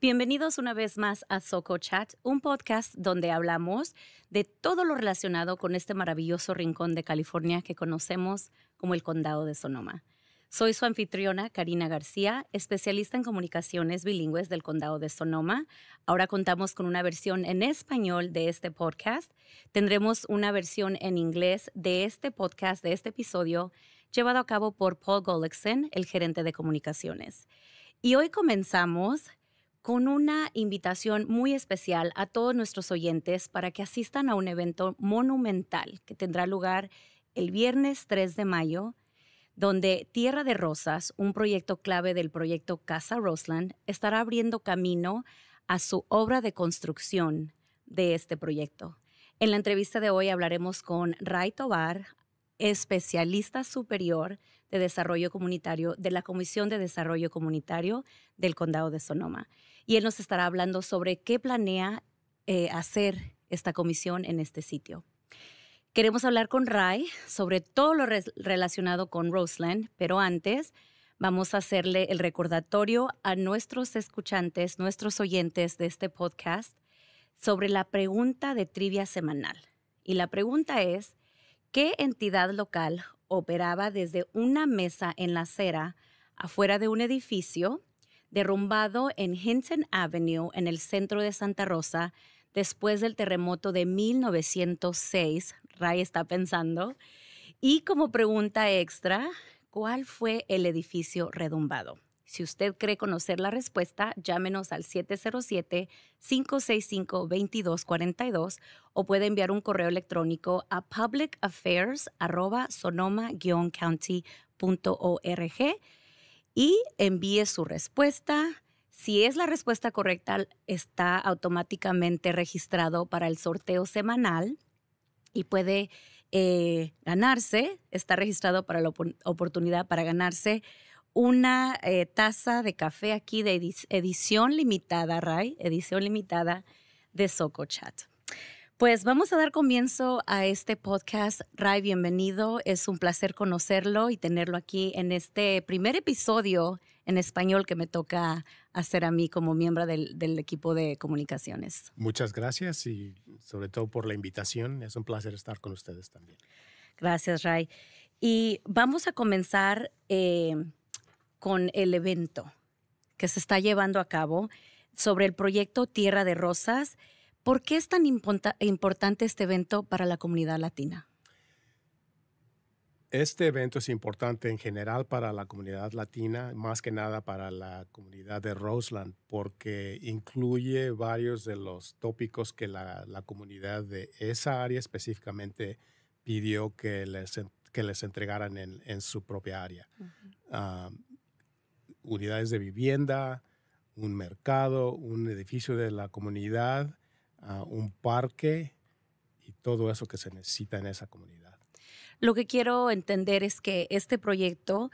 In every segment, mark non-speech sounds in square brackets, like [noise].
Bienvenidos una vez más a Soco Chat, un podcast donde hablamos de todo lo relacionado con este maravilloso rincón de California que conocemos como el Condado de Sonoma. Soy su anfitriona, Karina García, especialista en comunicaciones bilingües del Condado de Sonoma. Ahora contamos con una versión en español de este podcast. Tendremos una versión en inglés de este podcast, de este episodio, llevado a cabo por Paul Golickson, el gerente de comunicaciones. Y hoy comenzamos con una invitación muy especial a todos nuestros oyentes para que asistan a un evento monumental que tendrá lugar el viernes 3 de mayo, donde Tierra de Rosas, un proyecto clave del proyecto Casa Roseland, estará abriendo camino a su obra de construcción de este proyecto. En la entrevista de hoy hablaremos con Ray Tobar, especialista superior de desarrollo comunitario de la Comisión de Desarrollo Comunitario del Condado de Sonoma y él nos estará hablando sobre qué planea eh, hacer esta comisión en este sitio. Queremos hablar con Ray sobre todo lo relacionado con Roseland, pero antes vamos a hacerle el recordatorio a nuestros escuchantes, nuestros oyentes de este podcast, sobre la pregunta de trivia semanal. Y la pregunta es, ¿qué entidad local operaba desde una mesa en la acera afuera de un edificio derrumbado en Hinton Avenue, en el centro de Santa Rosa, después del terremoto de 1906. Ray está pensando. Y como pregunta extra, ¿cuál fue el edificio redumbado? Si usted cree conocer la respuesta, llámenos al 707-565-2242 o puede enviar un correo electrónico a publicaffairs.sonoma-county.org y envíe su respuesta. Si es la respuesta correcta, está automáticamente registrado para el sorteo semanal y puede eh, ganarse, está registrado para la oportunidad para ganarse una eh, taza de café aquí de edición limitada, Ray, edición limitada de Soco Chat. Pues vamos a dar comienzo a este podcast. Ray, bienvenido. Es un placer conocerlo y tenerlo aquí en este primer episodio en español que me toca hacer a mí como miembro del, equipo de comunicaciones. Muchas gracias y sobre todo por la invitación. Es un placer estar con ustedes también. Gracias, Ray. Y vamos a comenzar eh, con el evento que se está llevando a cabo sobre el proyecto Tierra de Rosas ¿Por qué es tan importante este evento para la comunidad latina? Este evento es importante en general para la comunidad latina, más que nada para la comunidad de Roseland, porque incluye varios de los tópicos que la, comunidad de esa área específicamente pidió que les, que les entregaran en, su propia área. unidades de vivienda, un mercado, un edificio de la comunidad un parque y todo eso que se necesita en esa comunidad. Lo que quiero entender es que este proyecto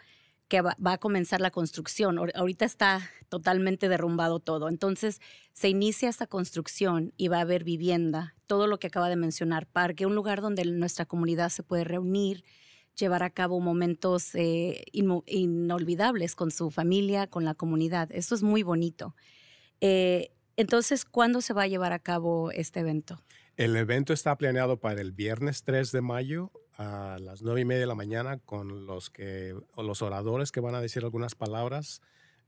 que va, a comenzar la construcción, ahorita está totalmente derrumbado todo, entonces se inicia esta construcción y va a haber vivienda, todo lo que acaba de mencionar, parque, un lugar donde nuestra comunidad se puede reunir, llevar a cabo momentos eh, inolvidables con su familia, con la comunidad. Eso es muy bonito. Eh, entonces, ¿cuándo se va a llevar a cabo este evento? El evento está planeado para el viernes 3 de mayo a las 9 y media de la mañana con los, que, los oradores que van a decir algunas palabras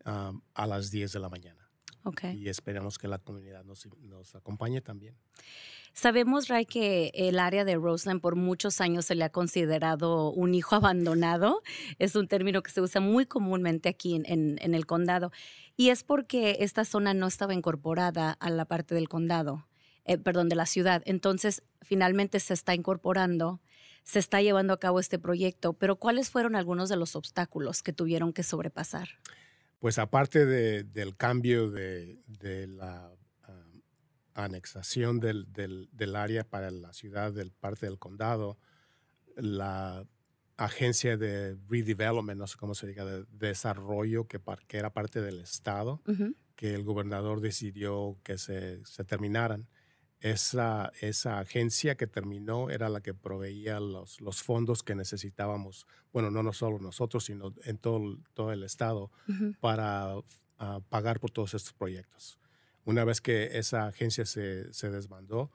a las 10 de la mañana. Okay. Y esperamos que la comunidad nos, nos acompañe también. Sabemos, Ray, que el área de Roseland por muchos años se le ha considerado un hijo [laughs] abandonado. Es un término que se usa muy comúnmente aquí en, el condado. Y es porque esta zona no estaba incorporada a la parte del condado, eh, perdón, de la ciudad. Entonces, finalmente se está incorporando se está llevando a cabo este proyecto, pero ¿cuáles fueron algunos de los obstáculos que tuvieron que sobrepasar? Pues aparte del cambio de, la anexación del, del, área para la ciudad, del parte del condado, la agencia de redevelopment, no sé cómo se diga, de, desarrollo que, era parte del estado, que el gobernador decidió que se, se terminaran. Esa, esa, agencia que terminó era la que proveía los, los, fondos que necesitábamos, bueno, no, no solo nosotros, sino en todo, todo el estado, para ah, pagar por todos estos proyectos. Una vez que esa agencia se, se desbandó,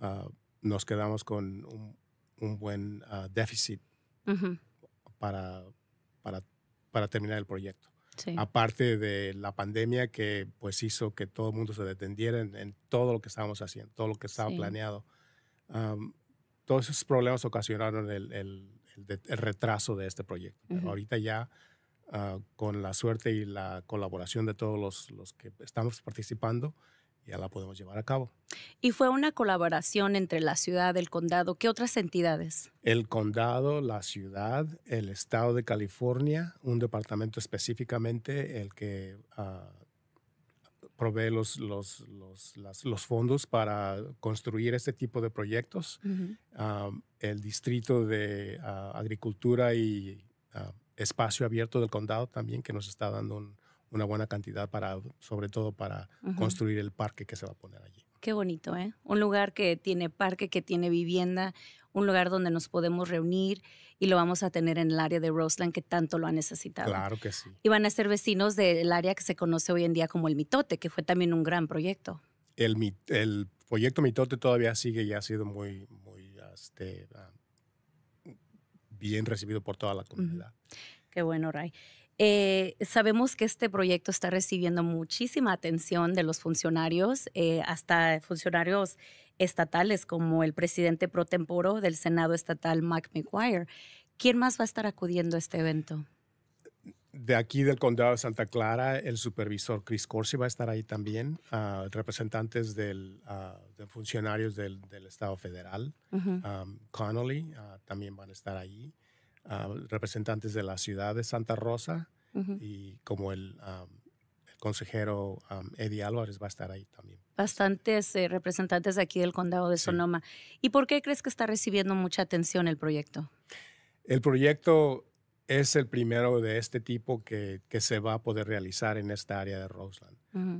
ah, nos quedamos con un, un buen ah, déficit para, para, para, terminar el proyecto. Aparte de la pandemia que pues hizo que todo el mundo se detendiera en, todo lo que estábamos haciendo, todo lo que estaba planeado. todos esos problemas ocasionaron el, el, retraso de este proyecto. ahorita ya Ah, con la suerte y la colaboración de todos los, los que estamos participando, ya la podemos llevar a cabo. Y fue una colaboración entre la ciudad, el condado, ¿qué otras entidades? El condado, la ciudad, el estado de California, un departamento específicamente el que ah, provee los, los, los, los, fondos para construir este tipo de proyectos, ah, el distrito de agricultura y espacio abierto del condado también que nos está dando una buena cantidad para, sobre todo para construir el parque que se va a poner allí. Qué bonito, ¿eh? Un lugar que tiene parque, que tiene vivienda, un lugar donde nos podemos reunir y lo vamos a tener en el área de Roseland que tanto lo ha necesitado. Claro que sí. Y van a ser vecinos del área que se conoce hoy en día como el Mitote, que fue también un gran proyecto. El, el proyecto Mitote todavía sigue y ha sido muy, muy este, ah, bien recibido por toda la comunidad. Qué bueno, Ray. Eh, sabemos que este proyecto está recibiendo muchísima atención de los funcionarios, eh, hasta funcionarios estatales como el presidente pro temporo del Senado estatal, Mac McGuire. ¿Quién más va a estar acudiendo a este evento? De aquí del condado de Santa Clara, el supervisor Chris Corsi va a estar ahí también, ah, representantes ah, de funcionarios del, Estado federal, um, Connolly ah, también van a estar ahí representantes de la ciudad de Santa Rosa y como el, consejero Eddie Álvarez va a estar ahí también. Bastantes eh, representantes aquí del condado de Sonoma. ¿Y por qué crees que está recibiendo mucha atención el proyecto? El proyecto es el primero de este tipo que, se va a poder realizar en esta área de Roseland.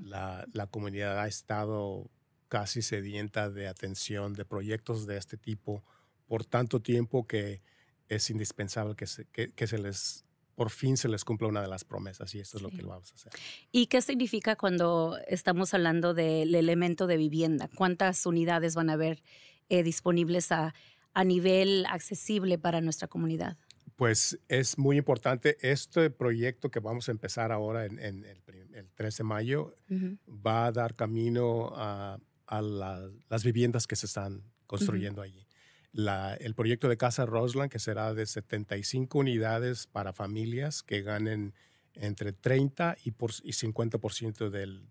la, comunidad ha estado casi sedienta de atención de proyectos de este tipo por tanto tiempo que es indispensable que que, se les por fin se les cumpla una de las promesas y esto es lo que vamos a hacer. ¿Y qué significa cuando estamos hablando del elemento de vivienda? ¿Cuántas unidades van a haber eh, disponibles a, a, nivel accesible para nuestra comunidad? Pues es muy importante. Este proyecto que vamos a empezar ahora en, el, 13 de mayo va a dar camino a, a las viviendas que se están construyendo allí el proyecto de Casa Rosland, que será de 75 unidades para familias que ganen entre 30 y, por, 50% del,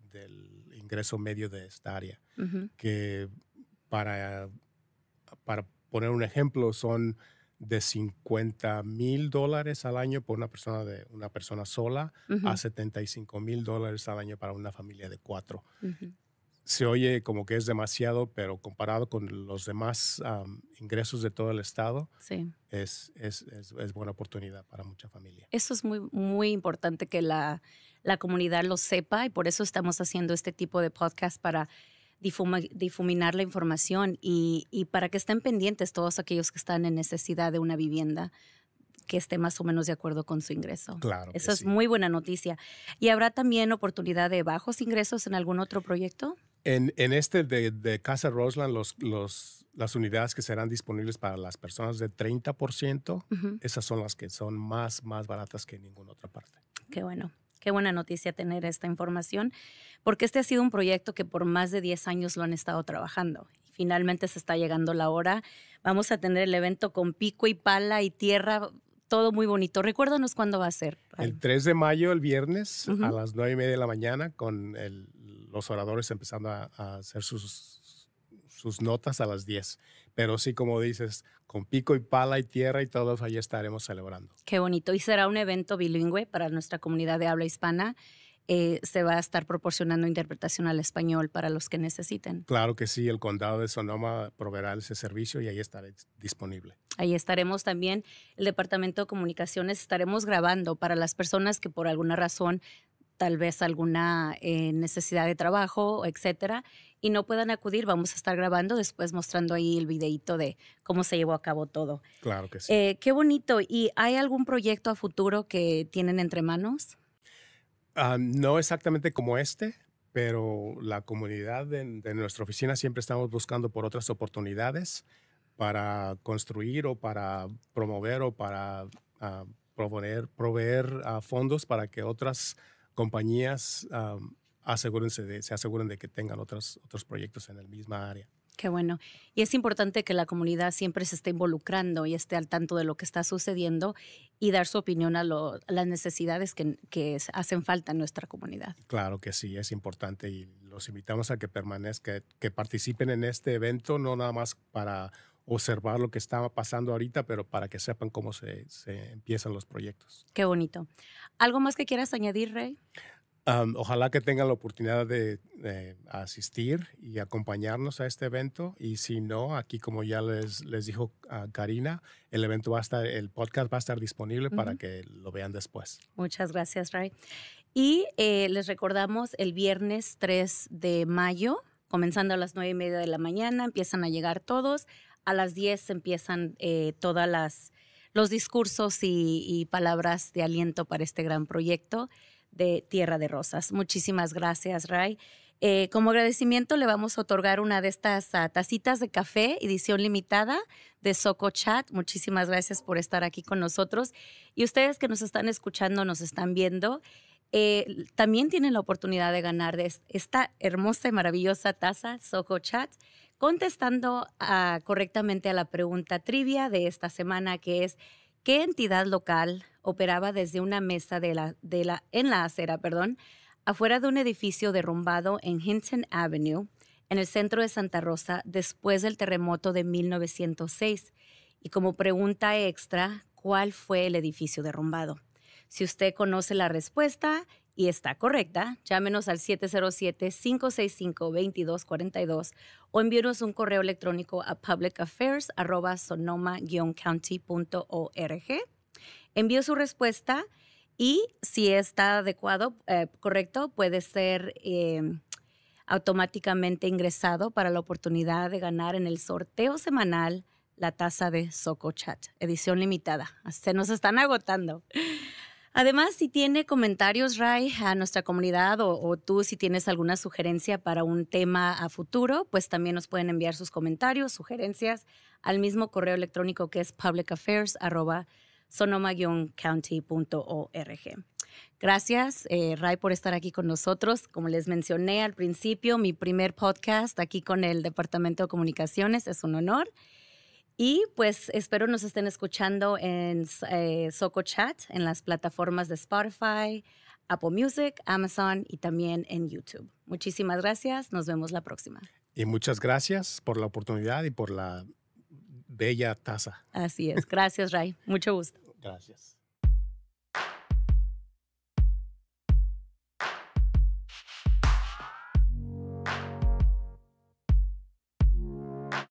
ingreso medio de esta área. Que para, para poner un ejemplo, son de 50 mil dólares al año por una persona, de, una persona sola a 75 mil dólares al año para una familia de cuatro se oye como que es demasiado, pero comparado con los demás ingresos de todo el estado, es, buena oportunidad para mucha familia. Eso es muy, muy importante que la, comunidad lo sepa y por eso estamos haciendo este tipo de podcast para difuminar la información y, para que estén pendientes todos aquellos que están en necesidad de una vivienda que esté más o menos de acuerdo con su ingreso. Claro. Eso es muy buena noticia. ¿Y habrá también oportunidad de bajos ingresos en algún otro proyecto? En, este de, Casa Roseland, las unidades que serán disponibles para las personas de 30%, esas son las que son más, más baratas que en ninguna otra parte. Qué bueno. Qué buena noticia tener esta información, porque este ha sido un proyecto que por más de 10 años lo han estado trabajando finalmente se está llegando la hora. Vamos a tener el evento con pico y pala y tierra, todo muy bonito. Recuérdanos cuándo va a ser. El 3 de mayo, el viernes, a las 9 y media de la mañana, con el, los oradores empezando a, hacer sus, sus, notas a las 10. Pero sí, como dices, con pico y pala y tierra y todos ahí estaremos celebrando. Qué bonito. Y será un evento bilingüe para nuestra comunidad de habla hispana. Eh, se va a estar proporcionando interpretación al español para los que necesiten. Claro que sí, el condado de Sonoma proveerá ese servicio y ahí estará disponible. Ahí estaremos también, el Departamento de Comunicaciones, estaremos grabando para las personas que por alguna razón tal vez alguna eh, necesidad de trabajo, etcétera, y no puedan acudir, vamos a estar grabando después mostrando ahí el videíto de cómo se llevó a cabo todo. Claro que sí. Eh, qué bonito. ¿Y hay algún proyecto a futuro que tienen entre manos? Ah, no exactamente como este, pero la comunidad de, nuestra oficina siempre estamos buscando por otras oportunidades para construir o para promover o para proponer ah, proveer, ah, fondos para que otras compañías ah, asegúrense de, se aseguren de que tengan otros, otros proyectos en el misma área. Qué bueno. Y es importante que la comunidad siempre se esté involucrando y esté al tanto de lo que está sucediendo y dar su opinión a, a las necesidades que, que, hacen falta en nuestra comunidad. Claro que sí, es importante y los invitamos a que permanezcan, que participen en este evento, no nada más para observar lo que estaba pasando ahorita, pero para que sepan cómo se, empiezan los proyectos. Qué bonito. ¿Algo más que quieras añadir, Rey? ojalá que tengan la oportunidad de, asistir y acompañarnos a este evento. Y si no, aquí como ya les, dijo ah, Karina, el evento va a estar, el podcast va a estar disponible para que lo vean después. Muchas gracias, Ray. Y eh, les recordamos el viernes 3 de mayo, comenzando a las 9 y media de la mañana, empiezan a llegar todos a las 10 empiezan todos eh, todas las los discursos y, palabras de aliento para este gran proyecto de Tierra de Rosas. Muchísimas gracias, Ray. Eh, como agradecimiento le vamos a otorgar una de estas ah, tacitas de café, edición limitada de Soco Chat. Muchísimas gracias por estar aquí con nosotros. Y ustedes que nos están escuchando, nos están viendo, eh, también tienen la oportunidad de ganar esta hermosa y maravillosa taza Soco Chat contestando ah, correctamente a la pregunta trivia de esta semana, que es, ¿qué entidad local operaba desde una mesa de en la acera, perdón, afuera de un edificio derrumbado en Hinton Avenue, en el centro de Santa Rosa, después del terremoto de 1906? Y como pregunta extra, ¿cuál fue el edificio derrumbado? Si usted conoce la respuesta y está correcta, llámenos al 707-565-2242 o envíenos un correo electrónico a publicaffairs.sonoma-county.org. Envío su respuesta y si está adecuado, eh, correcto, puede ser em, automáticamente ingresado para la oportunidad de ganar en el sorteo semanal la taza de SocoChat, edición limitada. Se nos están agotando. Además, si tiene comentarios, Ray, a nuestra comunidad o, tú si tienes alguna sugerencia para un tema a futuro, pues también nos pueden enviar sus comentarios, sugerencias al mismo correo electrónico que es publicaffairssonoma Gracias, eh, Ray, por estar aquí con nosotros. Como les mencioné al principio, mi primer podcast aquí con el Departamento de Comunicaciones es un honor. Y pues espero nos estén escuchando en eh, Soco Chat, en las plataformas de Spotify, Apple Music, Amazon y también en YouTube. Muchísimas gracias, nos vemos la próxima. Y muchas gracias por la oportunidad y por la bella taza. Así es, gracias Ray, mucho gusto. Gracias.